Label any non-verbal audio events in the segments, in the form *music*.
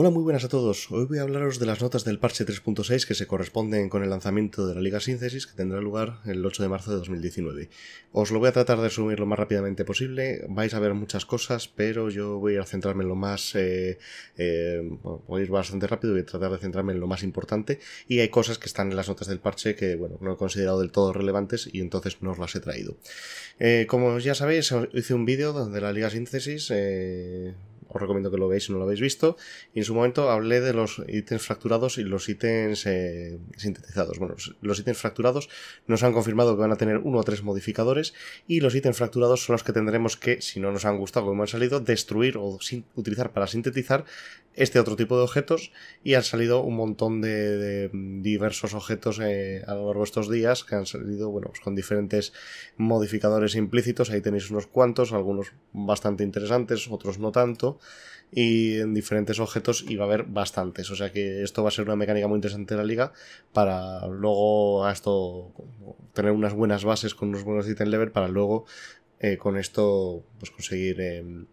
Hola, muy buenas a todos. Hoy voy a hablaros de las notas del parche 3.6 que se corresponden con el lanzamiento de la Liga Síntesis que tendrá lugar el 8 de marzo de 2019. Os lo voy a tratar de resumir lo más rápidamente posible. Vais a ver muchas cosas, pero yo voy a centrarme en lo más. Eh, eh, voy a ir bastante rápido y voy a tratar de centrarme en lo más importante. Y hay cosas que están en las notas del parche que, bueno, no he considerado del todo relevantes y entonces no os las he traído. Eh, como ya sabéis, hice un vídeo de la Liga Síntesis os recomiendo que lo veáis si no lo habéis visto. Y en su momento hablé de los ítems fracturados y los ítems eh, sintetizados. Bueno, los ítems fracturados nos han confirmado que van a tener uno o tres modificadores y los ítems fracturados son los que tendremos que, si no nos han gustado como han salido, destruir o utilizar para sintetizar este otro tipo de objetos y han salido un montón de, diversos objetos eh, a lo largo de estos días que han salido, bueno, pues con diferentes modificadores implícitos. Ahí tenéis unos cuantos, algunos bastante interesantes, otros no tanto y en diferentes objetos y va a haber bastantes. O sea que esto va a ser una mecánica muy interesante de la liga para luego a esto tener unas buenas bases con unos buenos item level para luego eh, con esto pues conseguir em,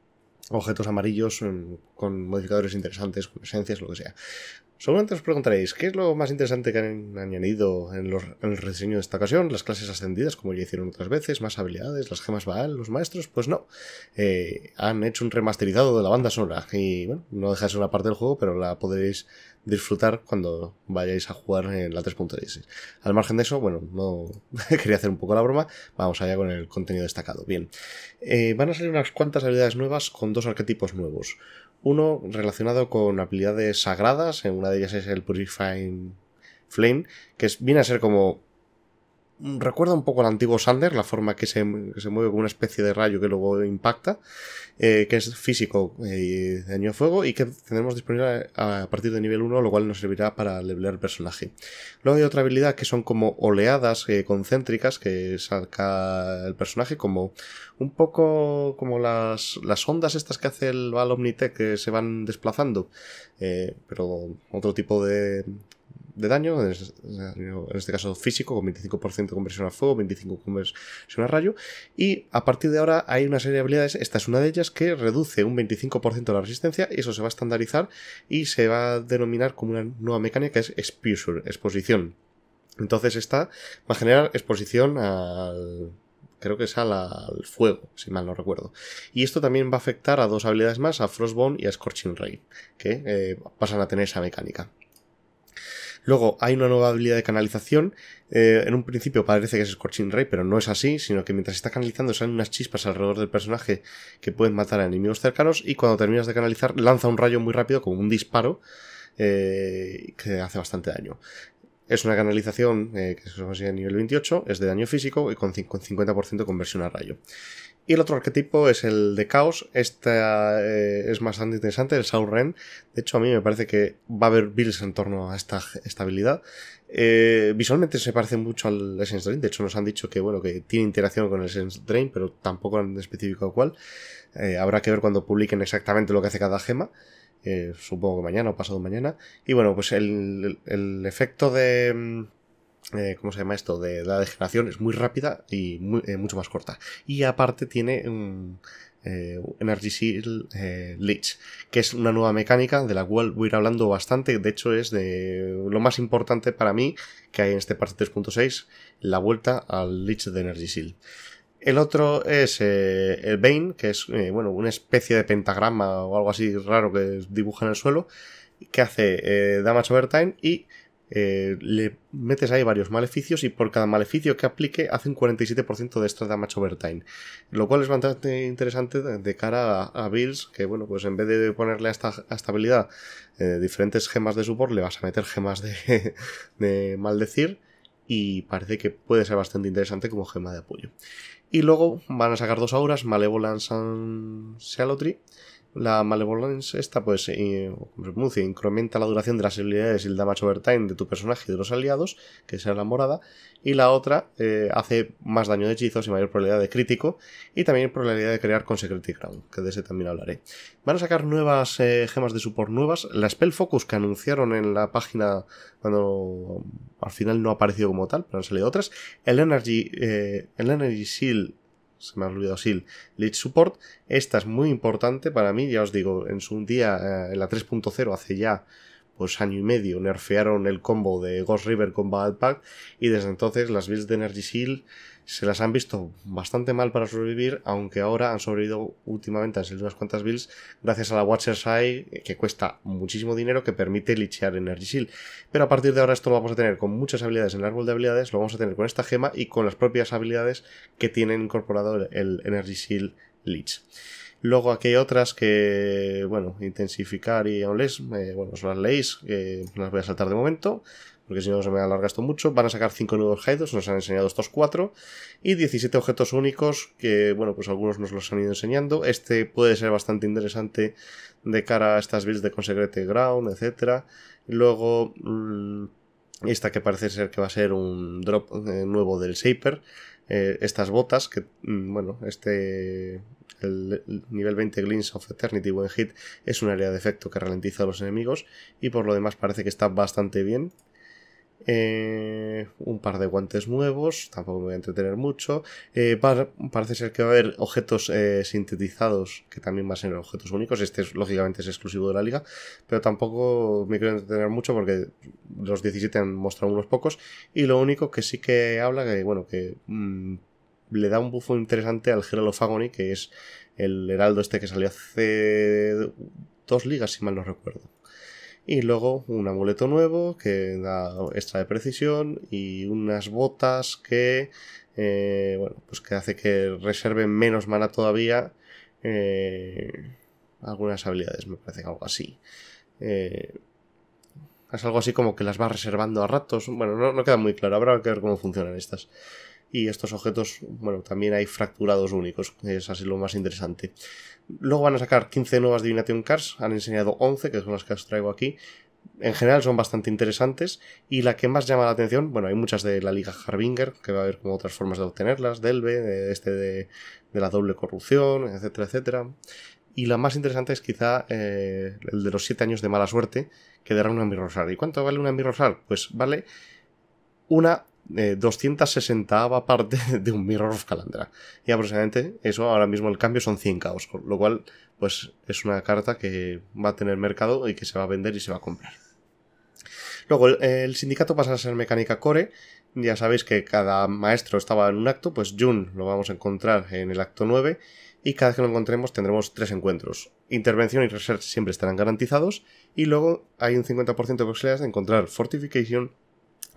objetos amarillos em, con modificadores interesantes, con esencias, lo que sea. Seguramente os preguntaréis, ¿qué es lo más interesante que han añadido en, el rediseño de esta ocasión? Las clases ascendidas, como ya hicieron otras veces, más habilidades, las gemas Baal, los maestros, pues no. Eh, han hecho un remasterizado de la banda sonora y bueno, no deja de ser una parte del juego, pero la podréis disfrutar cuando vayáis a jugar en la 3.6. Al margen de eso, bueno, no *laughs* quería hacer un poco la broma, vamos allá con el contenido destacado. Bien, eh, van a salir unas cuantas habilidades nuevas con dos arquetipos nuevos. Uno relacionado con habilidades sagradas, en una de ellas es el Purifying Flame, que viene a ser como Mm, recuerda un poco al antiguo Sander, la forma que se, que se mueve con una especie de rayo que luego impacta, eh, que es físico eh, y daño fuego, y que tendremos disponible a, partir de nivel 1, lo cual nos servirá para levelar el personaje. Luego hay otra habilidad que son como oleadas eh, concéntricas que saca el personaje, como un poco como las, las ondas estas que hace el Val Omnitech que se van desplazando, pero otro tipo de, de daño, en este caso físico, con 25% conversión a fuego, 25% conversión a rayo. Y a partir de ahora hay una serie de habilidades, esta es una de ellas, que reduce un 25% la resistencia, y eso se va a estandarizar y se va a denominar como una nueva mecánica que es exposure, exposición. Entonces esta va a generar exposición al creo que es al, fuego, si mal no recuerdo. Y esto también va a afectar a dos habilidades más, a Frostbone y a Scorching Ray, que eh, pasan a tener esa mecánica. Luego hay una nueva habilidad de canalización. Eh, en un principio parece que es Scorching Ray, pero no es así, sino que mientras está canalizando salen unas chispas alrededor del personaje que pueden matar a enemigos cercanos y cuando terminas de canalizar lanza un rayo muy rápido como un disparo eh, que hace bastante daño. Es una canalización eh, que se consigue a nivel 28, es de daño físico y con 50% conversión a rayo. Y el otro arquetipo es el de caos. Este eh, es bastante interesante, el Saurren, De hecho, a mí me parece que va a haber builds en torno a esta estabilidad. Eh, visualmente se parece mucho al Essence Drain. De hecho, nos han dicho que, bueno, que tiene interacción con el Essence Drain, pero tampoco han especificado cuál. Eh, habrá que ver cuando publiquen exactamente lo que hace cada gema. supongo que mañana o pasado mañana. Y bueno, pues el, el efecto de mm, eh, ¿cómo se llama esto? De, la degeneración es muy rápida y eh, mucho más corta. Y aparte tiene un eh, Energy Seal Leech, que es una nueva mecánica de la cual voy a ir hablando bastante. De hecho, es de lo más importante para mí que hay en este parche 3.6, la vuelta al Leech de Energy Seal. El otro es el Bane, que es bueno, una especie de pentagrama o algo así raro que dibuja en el suelo, que hace damage overtime y eh, le metes ahí varios maleficios y por cada maleficio que aplique hace un 47% de extra damage time Lo cual es bastante interesante de cara a, Bills, que bueno, pues en vez de ponerle a esta, habilidad eh, diferentes gemas de support, le vas a meter gemas de, *laughs* de maldecir y parece que puede ser bastante interesante como gema de apoyo. Y luego van a sacar dos auras, Malevolence and Salotry la Malevolence esta pues eh, incrementa la duración de las habilidades y el damage over de tu personaje y de los aliados, que sea la morada, y la otra eh, hace más daño de hechizos y mayor probabilidad de crítico, y también probabilidad de crear con Security Crown, que de ese también hablaré. Van a sacar nuevas eh, gemas de support nuevas, la Spell Focus que anunciaron en la página cuando al final no ha aparecido como tal, pero han salido otras, el Energy, eh, el Energy Shield se me ha olvidado SIL, Lead Support. Esta es muy importante para mí, ya os digo, en su día, eh, en la 3.0, hace ya pues año y medio, nerfearon el combo de Ghost River con Battle Pack y desde entonces las builds de Energy Seal se las han visto bastante mal para sobrevivir, aunque ahora han sobrevivido últimamente a unas cuantas builds gracias a la Watcher's Eye, que cuesta muchísimo dinero, que permite lichear Energy Shield. Pero a partir de ahora esto lo vamos a tener con muchas habilidades en el árbol de habilidades, lo vamos a tener con esta gema y con las propias habilidades que tienen incorporado el Energy Shield Lich. Luego aquí hay otras que, bueno, intensificar y les, eh, bueno, os las leéis, las voy a saltar de momento porque si no se me alarga esto mucho. Van a sacar 5 nuevos objetos, nos han enseñado estos 4, y 17 objetos únicos, que bueno, pues algunos nos los han ido enseñando. Este puede ser bastante interesante de cara a estas builds de Consecrete Ground, etc. Luego, mm, esta que parece ser que va a ser un drop eh, nuevo del Shaper. Eh, estas botas que, mm, bueno, este el, nivel 20 Glints of Eternity Buen Hit es un área de efecto que ralentiza a los enemigos y por lo demás parece que está bastante bien. Eh, un par de guantes nuevos, tampoco me voy a entretener mucho. Eh, parece ser que va a haber objetos eh, sintetizados, que también van a ser objetos únicos. Este lógicamente es exclusivo de la liga, pero tampoco me quiero entretener mucho porque los 17 han mostrado unos pocos. Y lo único que sí que habla, que bueno, que mm, le da un bufo interesante al Herald que es el heraldo este que salió hace dos ligas, si mal no recuerdo. Y luego un amuleto nuevo que da extra de precisión y unas botas que, eh, bueno, pues que hace que reserven menos mana todavía eh, algunas habilidades, me parece algo así. Eh, es algo así como que las va reservando a ratos. Bueno, no, no queda muy claro, habrá que ver cómo funcionan estas y estos objetos, bueno, también hay fracturados únicos, es así lo más interesante. Luego van a sacar 15 nuevas Divination Cards, han enseñado 11, que son las que os traigo aquí. En general son bastante interesantes y la que más llama la atención, bueno, hay muchas de la Liga Harbinger, que va a haber como otras formas de obtenerlas, Delve, eh, este de, la doble corrupción, etcétera, etcétera. Y la más interesante es quizá eh, el de los 7 años de mala suerte, que dará una Mirror ¿Y cuánto vale una Mirror Pues vale una 260 eh, 260 parte *laughs* de un Mirror of Calandra. Y aproximadamente eso, ahora mismo el cambio son 100 caos, lo cual pues es una carta que va a tener mercado y que se va a vender y se va a comprar. Luego, el, sindicato pasa a ser mecánica core. Ya sabéis que cada maestro estaba en un acto, pues June lo vamos a encontrar en el acto 9 y cada vez que lo encontremos tendremos tres encuentros. Intervención y research siempre estarán garantizados y luego hay un 50% de posibilidades de encontrar fortification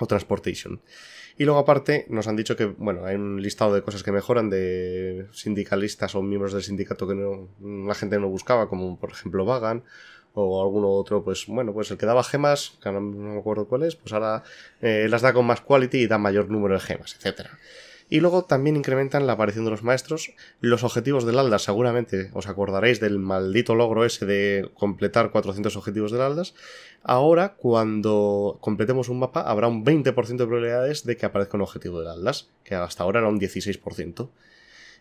o Transportation. Y luego aparte nos han dicho que, bueno, hay un listado de cosas que mejoran de sindicalistas o miembros del sindicato que no, la gente no buscaba, como por ejemplo Vagan o alguno otro, pues bueno, pues el que daba gemas, que no me acuerdo cuál es, pues ahora eh, las da con más quality y da mayor número de gemas, etcétera. Y luego también incrementan la aparición de los maestros, los objetivos del Aldas, seguramente os acordaréis del maldito logro ese de completar 400 objetivos del Aldas. Ahora, cuando completemos un mapa, habrá un 20% de probabilidades de que aparezca un objetivo del Aldas, que hasta ahora era un 16%.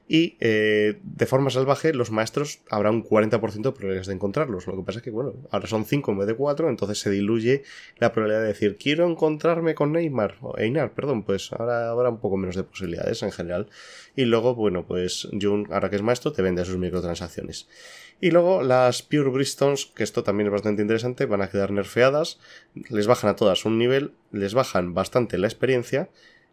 Y eh, de forma salvaje, los maestros habrá un 40% de probabilidades de encontrarlos. Lo que pasa es que, bueno, ahora son 5 en vez de 4, entonces se diluye la probabilidad de decir, quiero encontrarme con Neymar, o Einar, perdón, pues ahora habrá un poco menos de posibilidades en general. Y luego, bueno, pues Jun, ahora que es maestro, te vende sus microtransacciones. Y luego las Pure Bristons, que esto también es bastante interesante, van a quedar nerfeadas, les bajan a todas un nivel, les bajan bastante la experiencia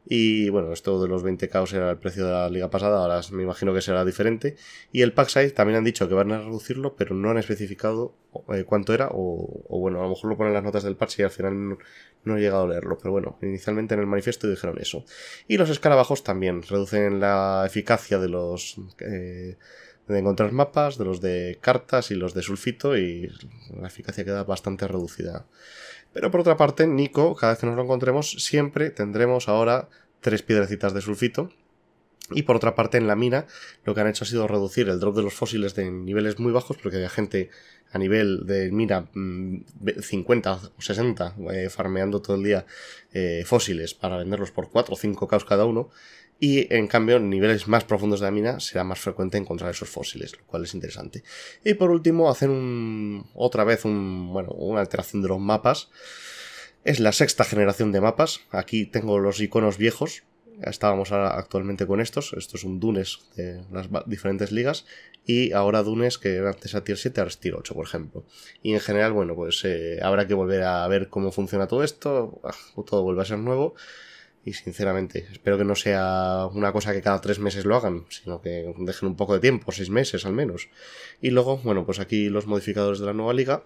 y bueno, esto de los 20K era el precio de la liga pasada, ahora me imagino que será diferente. Y el pack size también han dicho que van a reducirlo, pero no han especificado eh, cuánto era, o, bueno, a lo mejor lo ponen en las notas del parche y al final no, he llegado a leerlo. Pero bueno, inicialmente en el manifiesto dijeron eso. Y los escarabajos también reducen la eficacia de los. Eh, de encontrar mapas, de los de cartas y los de sulfito, y la eficacia queda bastante reducida. Pero por otra parte, Nico, cada vez que nos lo encontremos, siempre tendremos ahora tres piedrecitas de sulfito. Y por otra parte, en la mina, lo que han hecho ha sido reducir el drop de los fósiles de niveles muy bajos, porque había gente a nivel de mina 50 mm, o 60 eh, farmeando todo el día eh, fósiles para venderlos por 4 o 5 caos cada uno y en cambio en niveles más profundos de la mina será más frecuente encontrar esos fósiles, lo cual es interesante. Y por último, hacer un, otra vez un, bueno, una alteración de los mapas. Es la sexta generación de mapas. Aquí tengo los iconos viejos. Estábamos actualmente con estos. Esto es un Dunes de las diferentes ligas. Y ahora Dunes, que antes a tier 7, ahora es tier 8, por ejemplo. Y en general, bueno, pues eh, habrá que volver a ver cómo funciona todo esto. Ah, todo vuelve a ser nuevo. Y sinceramente, espero que no sea una cosa que cada tres meses lo hagan, sino que dejen un poco de tiempo, seis meses al menos. Y luego, bueno, pues aquí los modificadores de la nueva liga,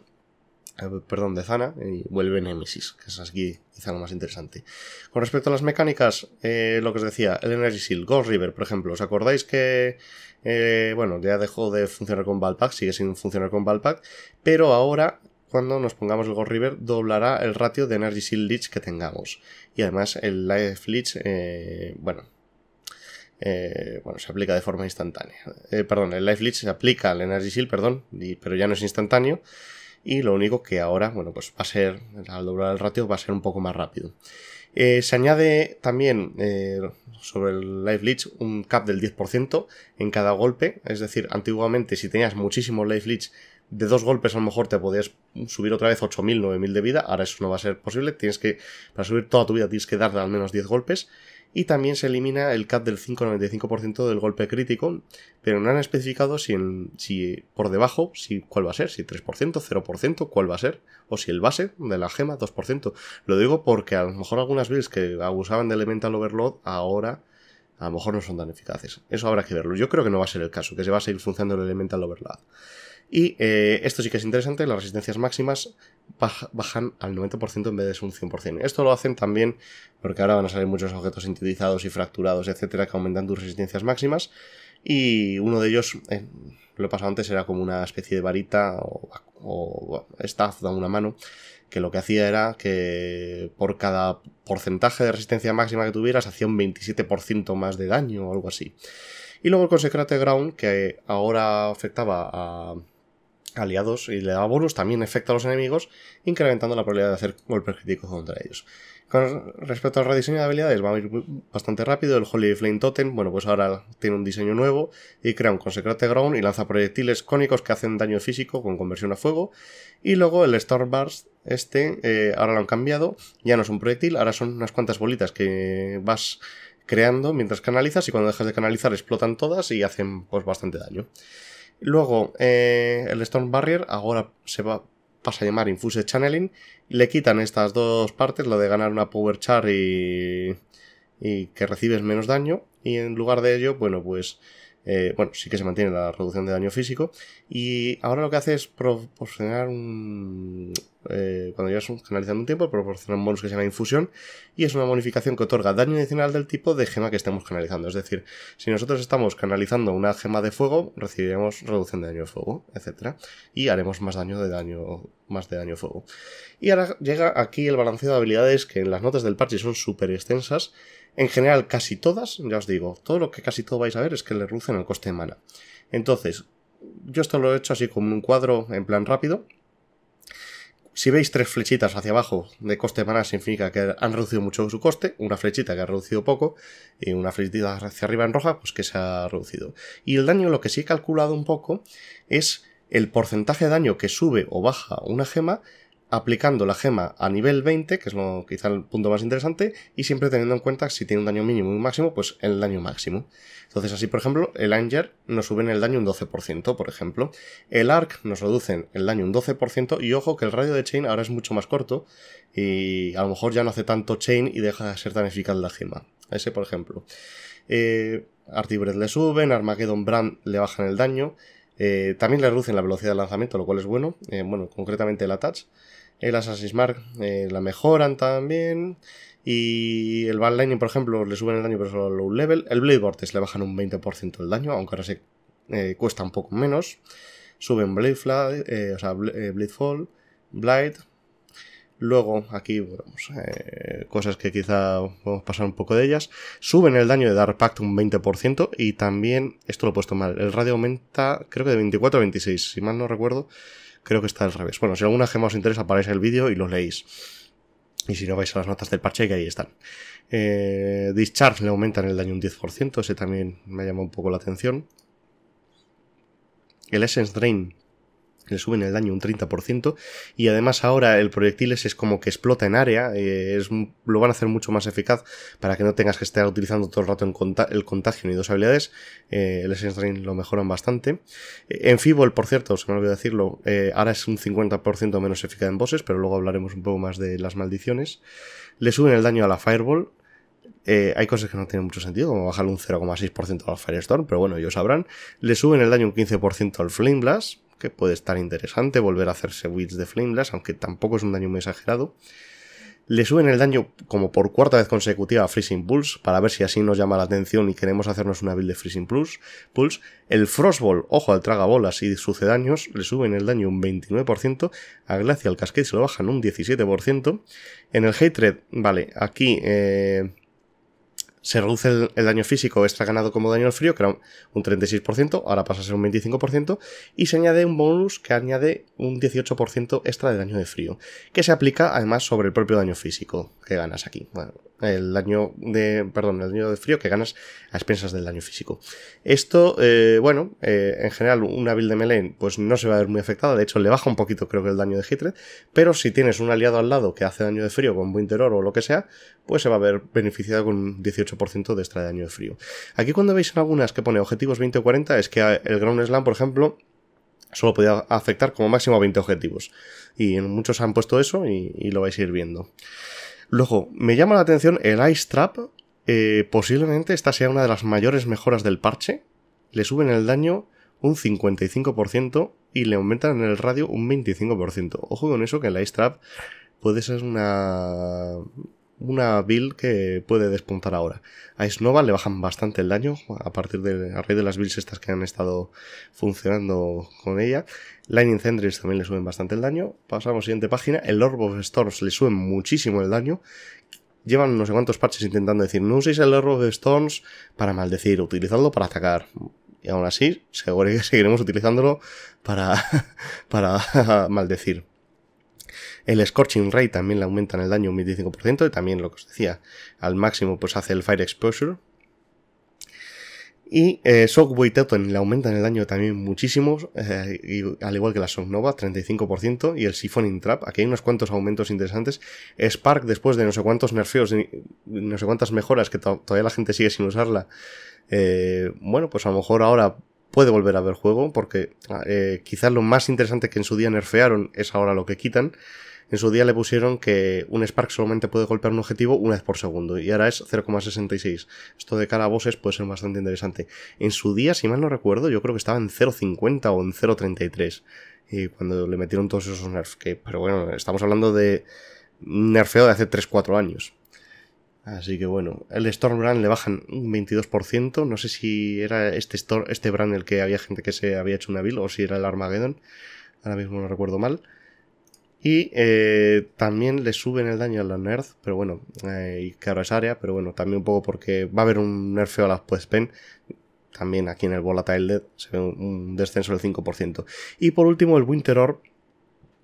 eh, perdón, de Zana, y vuelve Nemesis, que es aquí quizá lo más interesante. Con respecto a las mecánicas, eh, lo que os decía, el Energy Seal, Ghost River, por ejemplo, ¿os acordáis que, eh, bueno, ya dejó de funcionar con Valpak, sigue sin funcionar con Valpak, pero ahora cuando nos pongamos el Ghost River doblará el ratio de Energy Shield Leech que tengamos. Y además el Life Leech, eh, bueno, eh, bueno, se aplica de forma instantánea. Eh, perdón, el Life Leech se aplica al Energy Shield, perdón, pero ya no es instantáneo. Y lo único que ahora, bueno, pues va a ser, al doblar el ratio va a ser un poco más rápido. se añade también sobre el Life Leech un cap del 10% en cada golpe. Es decir, antiguamente si tenías muchísimos Life Leech de dos golpes a lo mejor te podías subir otra vez 8.000, 9.000 de vida, ahora eso no va a ser posible, tienes que, para subir toda tu vida tienes que darle al menos 10 golpes, y también se elimina el cap del 5,95% del golpe crítico, pero no han especificado si, por debajo, si cuál va a ser, si 3%, 0%, cuál va a ser, o si el base de la gema, 2%. Lo digo porque a lo mejor algunas builds que abusaban de Elemental Overload ahora a lo mejor no son tan eficaces. Eso habrá que verlo. Yo creo que no va a ser el caso, que se va a seguir funcionando el Elemental Overload. Y eh, esto sí que es interesante, las resistencias máximas bajan al 90% en vez de un 100%. Esto lo hacen también porque ahora van a salir muchos objetos sintetizados y fracturados, etcétera, que aumentan tus resistencias máximas. Y uno de ellos, eh, lo he pasado antes, era como una especie de varita o, o staff, de una mano, que lo que hacía era que por cada porcentaje de resistencia máxima que tuvieras hacía un 27% más de daño o algo así. Y luego el Consecrate Ground, que ahora afectaba a aliados y le da bonus, también afecta a los enemigos, incrementando la probabilidad de hacer golpes críticos contra ellos. Con respecto al rediseño de habilidades, va a ir bastante rápido. El Holy Flame Totem, bueno, pues ahora tiene un diseño nuevo y crea un Consecrate Ground y lanza proyectiles cónicos que hacen daño físico con conversión a fuego. Y luego el Storm Burst, este, eh, ahora lo han cambiado. Ya no es un proyectil, ahora son unas cuantas bolitas que vas creando mientras canalizas y cuando dejas de canalizar explotan todas y hacen pues bastante daño. Luego, eh, el Storm Barrier ahora se va, pasa a llamar Infuse Channeling. Le quitan estas dos partes, lo de ganar una Power Char y, y que recibes menos daño. Y en lugar de ello, bueno, pues eh, bueno, sí que se mantiene la reducción de daño físico. Y ahora lo que hace es proporcionar un. Eh, cuando llevas canalizando un tiempo, proporciona un bonus que se llama infusión. Y es una bonificación que otorga daño adicional del tipo de gema que estemos canalizando. Es decir, si nosotros estamos canalizando una gema de fuego, recibiremos reducción de daño de fuego, etc. Y haremos más daño de daño. Más de daño de fuego. Y ahora llega aquí el balanceo de habilidades que en las notas del parche son súper extensas. En general, casi todas, ya os digo, todo lo que casi todo vais a ver es que le reducen el coste de mana. Entonces, yo esto lo he hecho así como un cuadro en plan rápido. Si veis tres flechitas hacia abajo de coste de mana, significa que han reducido mucho su coste, una flechita que ha reducido poco y una flechita hacia arriba en roja, pues que se ha reducido. Y el daño, lo que sí he calculado un poco, es el porcentaje de daño que sube o baja una gema aplicando la gema a nivel 20, que es quizá el punto más interesante, y siempre teniendo en cuenta si tiene un daño mínimo y un máximo, pues el daño máximo. Entonces así, por ejemplo, el Anger nos en el daño un 12%, por ejemplo. El Arc nos reducen el daño un 12%, y ojo que el radio de Chain ahora es mucho más corto, y a lo mejor ya no hace tanto Chain y deja de ser tan eficaz la gema. Ese, por ejemplo. Eh, Artibred le suben, Armageddon Brand le bajan el daño. Eh, también le reducen la velocidad de lanzamiento, lo cual es bueno. Eh, bueno, concretamente el attach. El Assassin's Mark eh, la mejoran también. Y el Bad Lightning, por ejemplo, le suben el daño pero solo low level. El Blade Vortex le bajan un 20% el daño, aunque ahora se eh, cuesta un poco menos. Suben Blade Fly, eh, o sea, Fall, Blight. Luego, aquí, pues, cosas que quizá podemos pasar un poco de ellas. Suben el daño de Dark Pact un 20% y también, esto lo he puesto mal, el radio aumenta creo que de 24 a 26, si mal no recuerdo. Creo que está al revés. Bueno, si alguna gema os interesa, paráis el vídeo y lo leéis. Y si no, vais a las notas del parche que ahí están. Eh, discharge le aumentan el daño un 10%, ese también me llama un poco la atención. El Essence Drain le suben el daño un 30% y además ahora el proyectil es, como que explota en área, eh, es, lo van a hacer mucho más eficaz para que no tengas que estar utilizando todo el rato en el contagio ni dos habilidades, eh, el Essence lo mejoran bastante. En Fibol, por cierto, se me olvidó decirlo, eh, ahora es un 50% menos eficaz en bosses, pero luego hablaremos un poco más de las maldiciones. Le suben el daño a la Fireball, hay cosas que no tienen mucho sentido, como bajarle un 0,6% al Firestorm, pero bueno, ellos sabrán. Le suben el daño un 15% al Flame Blast que puede estar interesante volver a hacerse Wits de Flameless, aunque tampoco es un daño muy exagerado. Le suben el daño como por cuarta vez consecutiva a Freezing Pulse, para ver si así nos llama la atención y queremos hacernos una build de Freezing Pulse. Pulse. El Frostball, ojo al bolas y daños, le suben el daño un 29%, a Glacial Cascade se lo bajan un 17%. En el Hatred, vale, aquí eh, se reduce el, daño físico extra ganado como daño al frío, que era un, 36%, ahora pasa a ser un 25%, y se añade un bonus que añade un 18% extra de daño de frío, que se aplica además sobre el propio daño físico que ganas aquí. Bueno, el daño de, perdón, el daño de frío que ganas a expensas del daño físico. Esto, eh, bueno, eh, en general una build de melee pues no se va a ver muy afectada, de hecho le baja un poquito creo que el daño de Hitred, pero si tienes un aliado al lado que hace daño de frío con Winter Oro o lo que sea, pues se va a ver beneficiado con un 18% de extra de daño de frío. Aquí cuando veis en algunas que pone objetivos 20 o 40 es que el Ground Slam, por ejemplo, solo podía afectar como máximo a 20 objetivos. Y muchos han puesto eso y, lo vais a ir viendo. Luego, me llama la atención el Ice Trap. Eh, posiblemente esta sea una de las mayores mejoras del parche. Le suben el daño un 55% y le aumentan en el radio un 25%. Ojo con eso que el Ice Trap puede ser una una build que puede despuntar ahora. A Snowball le bajan bastante el daño a partir de raíz de las builds estas que han estado funcionando con ella. Lightning Sentries también le suben bastante el daño. Pasamos a la siguiente página. El Orb of Storms le sube muchísimo el daño. Llevan no sé cuántos parches intentando decir, no uséis el Orb of Storms para maldecir, utilizadlo para atacar. Y aún así, seguro que *laughs* seguiremos utilizándolo para, *laughs* para maldecir. El Scorching Ray también le aumentan el daño un 25%, y también lo que os decía, al máximo pues hace el Fire Exposure. Y eh, Shockwave Totem le aumentan el daño también muchísimo, eh, y, al igual que la Nova, 35%, y el Siphoning Trap, aquí hay unos cuantos aumentos interesantes. Spark, después de no sé cuántos nerfeos, no sé cuántas mejoras que todavía la gente sigue sin usarla, eh, bueno, pues a lo mejor ahora puede volver a ver juego, porque ah, eh, quizás lo más interesante que en su día nerfearon es ahora lo que quitan. En su día le pusieron que un Spark solamente puede golpear un objetivo una vez por segundo y ahora es 0,66. Esto de cara a bosses puede ser bastante interesante. En su día, si mal no recuerdo, yo creo que estaba en 0,50 o en 0,33 y cuando le metieron todos esos nerfs. Que, pero bueno, estamos hablando de nerfeo de hace 3-4 años. Así que bueno, el Storm Brand le bajan un 22%. No sé si era este, Storm, este Brand el que había gente que se había hecho una build o si era el Armageddon. Ahora mismo no recuerdo mal. Y eh, también le suben el daño a la nerf, pero bueno, eh, y claro, es área, pero bueno, también un poco porque va a haber un nerfeo a las Puespen. También aquí en el Volatile Dead se ve un descenso del 5%. Y por último, el Winter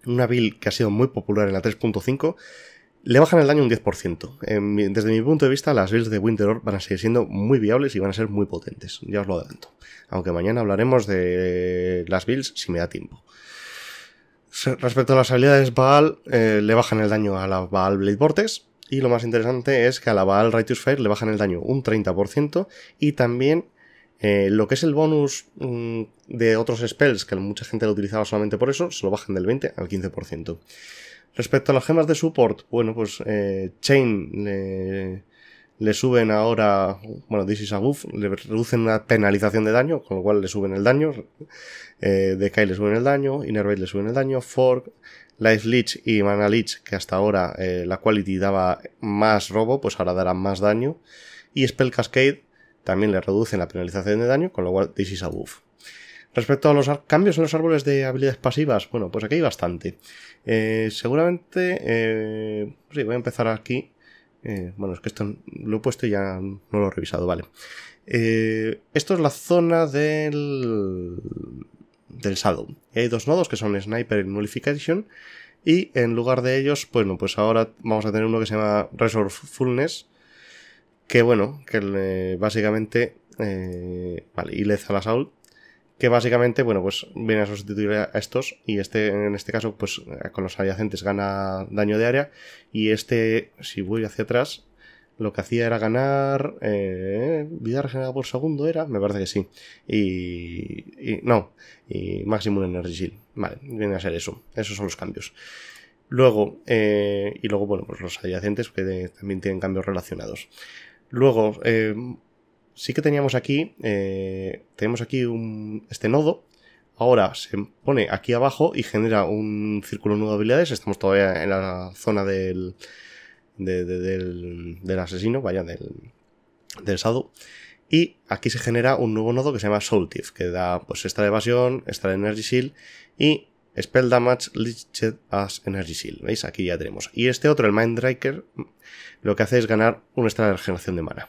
una build que ha sido muy popular en la 3.5, le bajan el daño un 10%. desde mi punto de vista, las builds de Winter van a seguir siendo muy viables y van a ser muy potentes, ya os lo adelanto. Aunque mañana hablaremos de las builds si me da tiempo. Respecto a las habilidades Baal, eh, le bajan el daño a la Baal Blade Vortex. Y lo más interesante es que a la Baal Righteous Fire le bajan el daño un 30%. Y también eh, lo que es el bonus mm, de otros spells, que mucha gente lo utilizaba solamente por eso, se lo bajan del 20 al 15%. Respecto a las gemas de support, bueno, pues eh, Chain le, suben ahora, bueno, This is a buff, le reducen la penalización de daño, con lo cual le suben el daño eh, les le suben el daño, Innervate le suben el daño, Fork, Life Leech y Mana Leech, que hasta ahora eh, la Quality daba más robo, pues ahora darán más daño. Y Spell Cascade también le reducen la penalización de daño, con lo cual this is a buff. Respecto a los cambios en los árboles de habilidades pasivas, bueno, pues aquí hay bastante. Eh, seguramente, eh, sí, voy a empezar aquí. bueno, es que esto lo he puesto y ya no lo he revisado, vale. esto es la zona del del Shadow. Y hay dos nodos que son Sniper y Nullification. Y en lugar de ellos, bueno, pues ahora vamos a tener uno que se llama Resourcefulness. Que bueno, que básicamente. Eh, vale, y Lez a la Que básicamente, bueno, pues viene a sustituir a estos. Y este, en este caso, pues eh, con los adyacentes gana daño de área. Y este, si voy hacia atrás, lo que hacía era ganar eh, vida regenerada por segundo, era, me parece que sí. Y, no, y máximo Energy Shield. Vale, viene a ser eso. Esos son los cambios. Luego, eh, y luego, bueno, pues los adyacentes que también tienen cambios relacionados. Luego, eh, sí que teníamos aquí, tenemos aquí un, este nodo. Ahora se pone aquí abajo y genera un círculo nudo de habilidades. Estamos todavía en la zona del, del, del, asesino, vaya, del, del Sado. Y aquí se genera un nuevo nodo que se llama Soul que da pues esta evasión, esta Energy Shield y Spell Damage Liched as Energy Shield. ¿Veis? Aquí ya tenemos. Y este otro, el Mind lo que hace es ganar una extra regeneración de mana.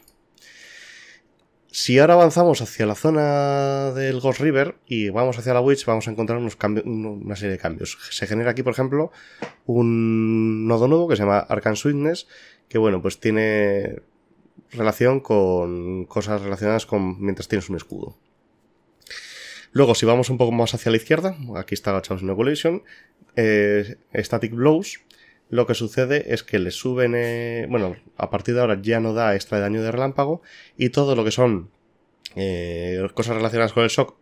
Si ahora avanzamos hacia la zona del Ghost River y vamos hacia la Witch, vamos a encontrar unos una serie de cambios. Se genera aquí, por ejemplo, un nodo nuevo que se llama Arcan Sweetness, que bueno, pues tiene relación con cosas relacionadas con mientras tienes un escudo. Luego, si vamos un poco más hacia la izquierda, aquí está Chaos no eh, Static Blows, lo que sucede es que le suben, eh, bueno, a partir de ahora ya no da extra de daño de relámpago y todo lo que son eh, cosas relacionadas con el shock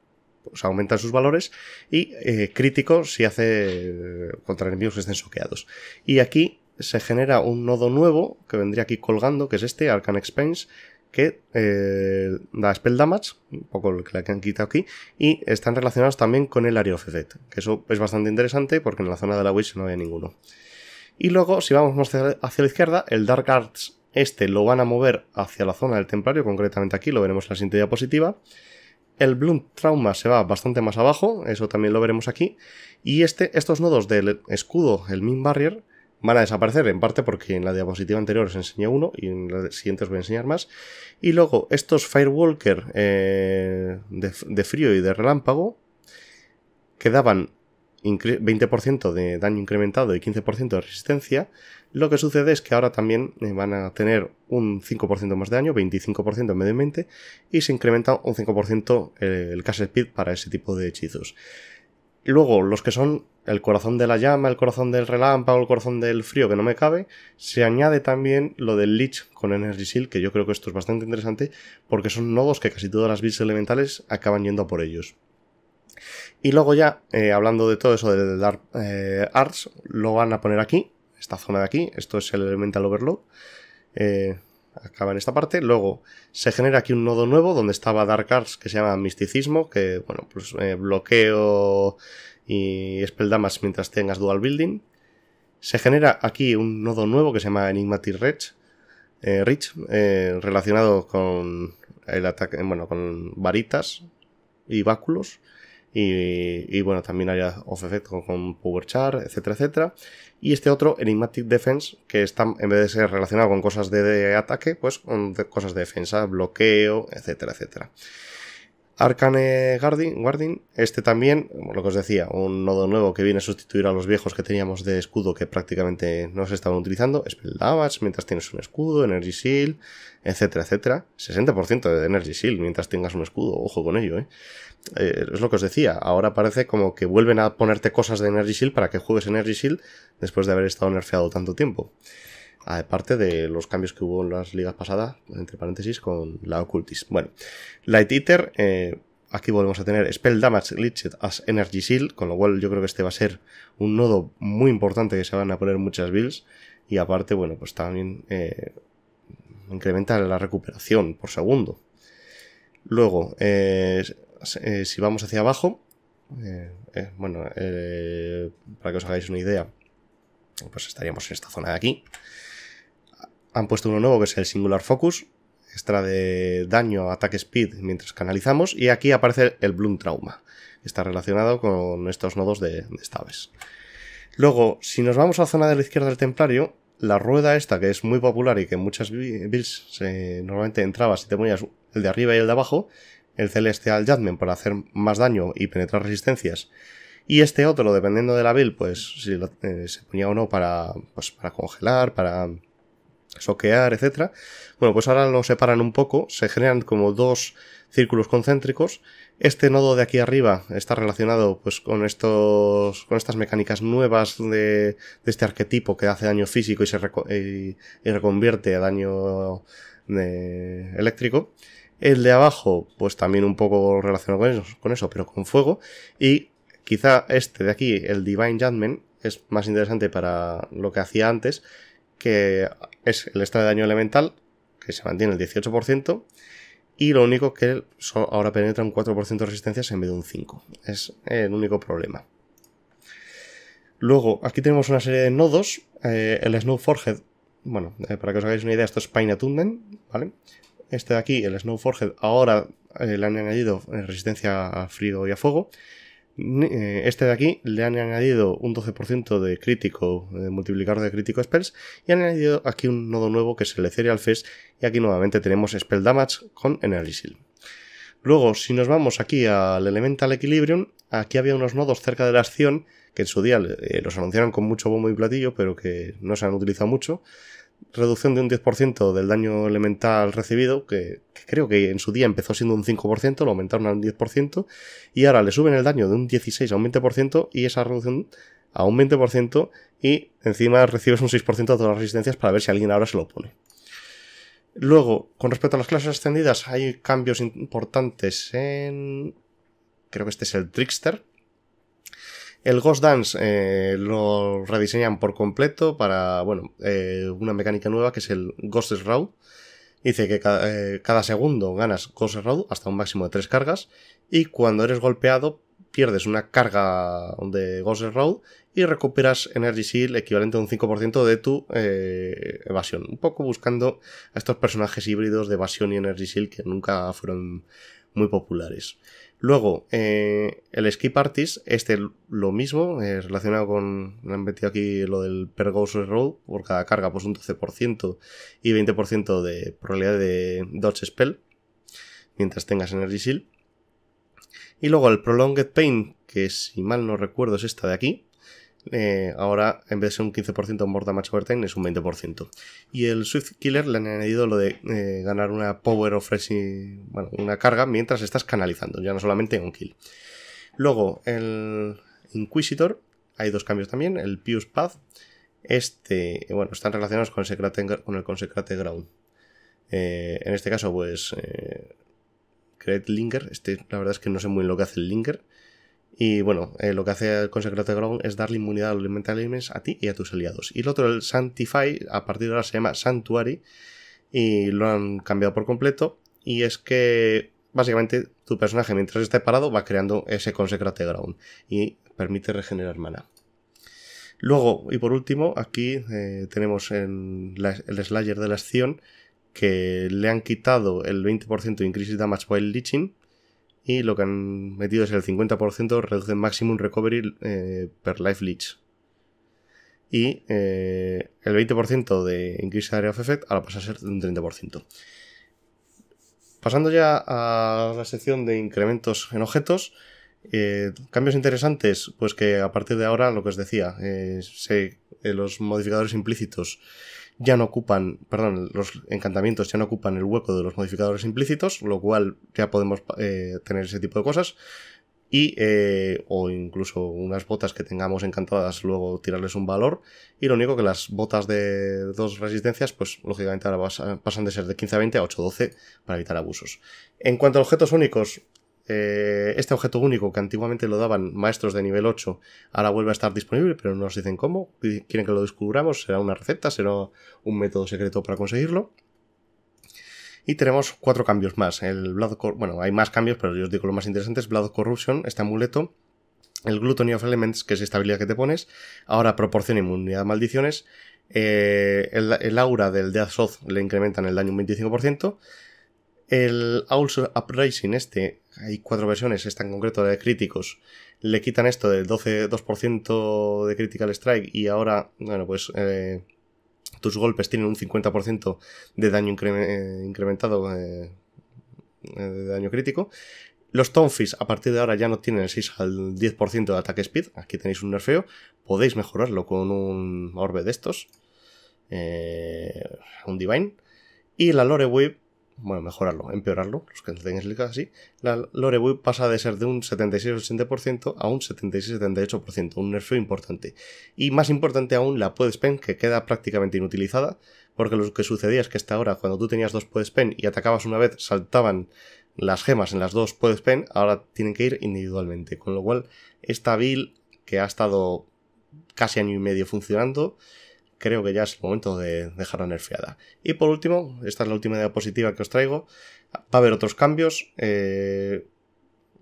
pues aumentan sus valores y eh, crítico si hace contra enemigos que estén soqueados. Y aquí se genera un nodo nuevo que vendría aquí colgando, que es este, Arcan Expense, que da spell damage, un poco lo que le han quitado aquí, y están relacionados también con el Area of Effect, que eso es bastante interesante porque en la zona de la Wish no había ninguno. Y luego, si vamos más hacia la izquierda, el Dark Arts este lo van a mover hacia la zona del Templario, concretamente aquí, lo veremos en la siguiente diapositiva. El Bloom Trauma se va bastante más abajo, eso también lo veremos aquí. Y este, estos nodos del escudo, el Min Barrier, van a desaparecer, en parte porque en la diapositiva anterior os enseñé uno y en la siguiente os voy a enseñar más. Y luego estos Firewalker eh, de, de, frío y de relámpago quedaban 20% de daño incrementado y 15% de resistencia, lo que sucede es que ahora también eh, van a tener un 5% más de daño, 25% en medio ambiente y se incrementa un 5% eh, el cast speed para ese tipo de hechizos. Luego, los que son el corazón de la llama, el corazón del relámpago, el corazón del frío, que no me cabe, se añade también lo del Leech con Energy Shield, que yo creo que esto es bastante interesante, porque son nodos que casi todas las bits elementales acaban yendo por ellos. Y luego ya, eh, hablando de todo eso de Dark eh, Arts, lo van a poner aquí, esta zona de aquí, esto es el Elemental Overload. Eh, acaba en esta parte, luego se genera aquí un nodo nuevo donde estaba Dark Arts que se llama Misticismo, que bueno, pues bloqueo y spell mientras tengas dual building. Se genera aquí un nodo nuevo que se llama Enigmatic Rich, relacionado con el ataque, con varitas y báculos y, bueno, también haya of effect con, power char, etcétera, etcétera. Y este otro, Enigmatic Defense, que está, en vez de ser relacionado con cosas de, ataque, pues con cosas de defensa, bloqueo, etcétera, etcétera. Arcane Guarding, este también, lo que os decía, un nodo nuevo que viene a sustituir a los viejos que teníamos de escudo que prácticamente no se estaban utilizando, Spell Damage, mientras tienes un escudo, Energy Shield, etcétera, etcétera. 60% de Energy Shield mientras tengas un escudo, ojo con ello, ¿eh? ¿eh? Es lo que os decía, ahora parece como que vuelven a ponerte cosas de Energy Shield para que juegues Energy Shield después de haber estado nerfeado tanto tiempo aparte de los cambios que hubo en las ligas pasadas, entre paréntesis, con la Occultis. Bueno, Light Eater, eh, aquí volvemos a tener Spell Damage Glitched as Energy Seal, con lo cual yo creo que este va a ser un nodo muy importante que se van a poner muchas builds. Y aparte, bueno, pues también eh, incrementa la recuperación por segundo. Luego, eh, si vamos hacia abajo, bueno, para que os hagáis una idea, pues estaríamos en esta zona de aquí han puesto uno nuevo que es el Singular Focus, extra de daño, ataque speed mientras canalizamos, y aquí aparece el Bloom Trauma. Está relacionado con estos nodos de, esta vez. Luego, si nos vamos a la zona de la izquierda del Templario, la rueda esta, que es muy popular y que en muchas builds eh, normalmente entraba si te ponías el de arriba y el de abajo, el Celestial Judgment para hacer más daño y penetrar resistencias, y este otro, dependiendo de la build, pues si eh, se ponía o no para, pues, para congelar, para soquear, etcétera. Bueno, pues ahora lo separan un poco, se generan como dos círculos concéntricos. Este nodo de aquí arriba está relacionado pues con estos con estas mecánicas nuevas de, este arquetipo que hace daño físico y se reconvierte a daño eh, eléctrico. El de abajo, pues también un poco relacionado con eso, con eso, pero con fuego. Y quizá este de aquí, el Divine Judgment, es más interesante para lo que hacía antes, que es el extra de daño elemental, que se mantiene el 18%, y lo único que ahora penetra un 4% de resistencias en vez de un 5%. Es el único problema. Luego, aquí tenemos una serie de nodos. Eh, el Snow Forged, bueno, eh, para que os hagáis una idea, esto es Pine ¿vale? Este de aquí, el Snow Snowforged, ahora eh, le han añadido resistencia a frío y a fuego. Eh, este de aquí le han añadido un 12% de crítico, multiplicador de crítico spells, y han añadido aquí un nodo nuevo que es el al Fest, y aquí nuevamente tenemos Spell Damage con Energy Luego, si nos vamos aquí al Elemental Equilibrium, aquí había unos nodos cerca de la acción que en su día eh, los anunciaron con mucho bombo y platillo, pero que no se han utilizado mucho reducción de un 10% del daño elemental recibido, que, creo que en su día empezó siendo un 5%, lo aumentaron al 10%, y ahora le suben el daño de un 16 a un 20% y esa reducción a un 20% y encima recibes un 6% de todas las resistencias para ver si alguien ahora se lo pone. Luego, con respecto a las clases extendidas, hay cambios importantes en... Creo que este es el Trickster, el Ghost Dance eh, lo rediseñan por completo para, bueno, eh, una mecánica nueva que es el Ghost Row. Dice que eh, cada, segundo ganas Ghost Row hasta un máximo de tres cargas y cuando eres golpeado pierdes una carga de Ghost Row y recuperas Energy Shield equivalente a un 5% de tu evasión. Un poco buscando a estos personajes híbridos de evasión y Energy Shield que nunca fueron muy populares. Luego, eh, el Skip Artist, este lo mismo, eh, relacionado con, me han metido aquí lo del Per Ghost Road, por cada carga pues un 12% y 20% de probabilidad de Dodge Spell, mientras tengas Energy Shield. Y luego el Prolonged Pain, que si mal no recuerdo es esta de aquí, eh, ahora en vez de ser un 15% morta fuerte Overtime es un 20%. Y el Swift Killer le han añadido lo de eh, ganar una Power of bueno, una carga mientras estás canalizando, ya no solamente un kill. Luego, el Inquisitor, hay dos cambios también, el Pius Path, este, bueno, están relacionados con el con el Consecrate Ground. Eh, en este caso, pues, Create Linger, este la verdad es que no sé muy bien lo que hace el Linker, y bueno, eh, lo que hace el Consecrate Ground es darle inmunidad a los elements a ti y a tus aliados. Y el otro, el Sanctify, a partir de ahora se llama Sanctuary y lo han cambiado por completo. Y es que básicamente tu personaje mientras esté parado va creando ese Consecrate Ground y permite regenerar mana. Luego, y por último, aquí eh, tenemos en el Slayer de la acción que le han quitado el 20% de Increase Damage while Leeching y lo que han metido es el 50% reduce maximum recovery eh, per life leech. Y eh, el 20% de increase area of effect ahora pasa a ser un 30%. Pasando ya a la sección de incrementos en objetos, eh, cambios interesantes, pues que a partir de ahora, lo que os decía, los modificadores implícitos ya no ocupan, perdón, los encantamientos ya no ocupan el hueco de los modificadores implícitos, lo cual ya podemos eh, tener ese tipo de cosas. Y, eh, o incluso unas botas que tengamos encantadas, luego tirarles un valor. Y lo único que las botas de dos resistencias, pues lógicamente ahora pasan de ser de 15 a 20 a 8 a 12 para evitar abusos. En cuanto a objetos únicos, eh, este objeto único que antiguamente lo daban maestros de nivel 8, ahora vuelve a estar disponible, pero no nos dicen cómo, quieren que lo descubramos, será una receta, será un método secreto para conseguirlo. Y tenemos cuatro cambios más. El Blood bueno, hay más cambios, pero yo os digo lo más es Blood Corruption, este amuleto. El Gluttony of Elements, que es esta habilidad que te pones. Ahora proporciona inmunidad a maldiciones. Eh, el, aura del Death Soth le incrementan el daño un 25%. El Owl's Uprising este, hay cuatro versiones, esta en concreto la de críticos, le quitan esto del 12, 2% de Critical Strike y ahora, bueno, pues eh, tus golpes tienen un 50% de daño eh, incrementado, eh, de daño crítico. Los Tomfish a partir de ahora ya no tienen el 6 al 10% de ataque speed. Aquí tenéis un nerfeo. Podéis mejorarlo con un orbe de estos. un Divine. Y la Lore Wave bueno, mejorarlo, empeorarlo, los que tengan el así, la Loreweb pasa de ser de un 76-80% a un 76-78%, un nerfeo importante. Y más importante aún, la Pen, que queda prácticamente inutilizada, porque lo que sucedía es que hasta ahora, cuando tú tenías dos Pen y atacabas una vez, saltaban las gemas en las dos Pen, ahora tienen que ir individualmente. Con lo cual, esta build, que ha estado casi año y medio funcionando, creo que ya es el momento de dejarla nerfeada. Y por último, esta es la última diapositiva que os traigo, va a haber otros cambios. Eh,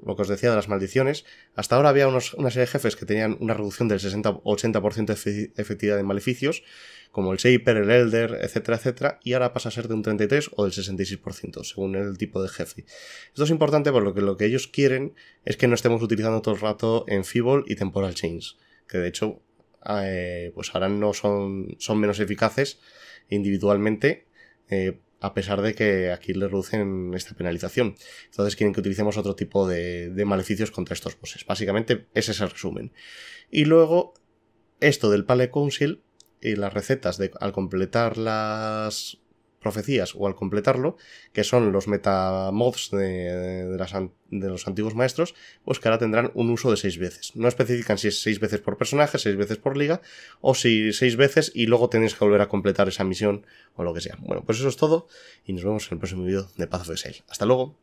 lo que os decía de las maldiciones, hasta ahora había una serie de jefes que tenían una reducción del 60-80% de efectividad de maleficios, como el Shaper, el Elder, etcétera, etcétera, y ahora pasa a ser de un 33 o del 66%, según el tipo de jefe. Esto es importante porque lo que ellos quieren es que no estemos utilizando todo el rato en Feeble y Temporal Chains, que de hecho eh, pues ahora no son, son menos eficaces individualmente, eh, a pesar de que aquí le reducen esta penalización. Entonces quieren que utilicemos otro tipo de, de maleficios contra estos bosses. Básicamente ese es el resumen. Y luego, esto del Pale Council y eh, las recetas de, al completar las, profecías o al completarlo, que son los metamods de, de, los antiguos maestros, pues que ahora tendrán un uso de seis veces. No especifican si es seis veces por personaje, seis veces por liga, o si seis veces y luego tenéis que volver a completar esa misión o lo que sea. Bueno, pues eso es todo y nos vemos en el próximo vídeo de Path of Exile. Hasta luego.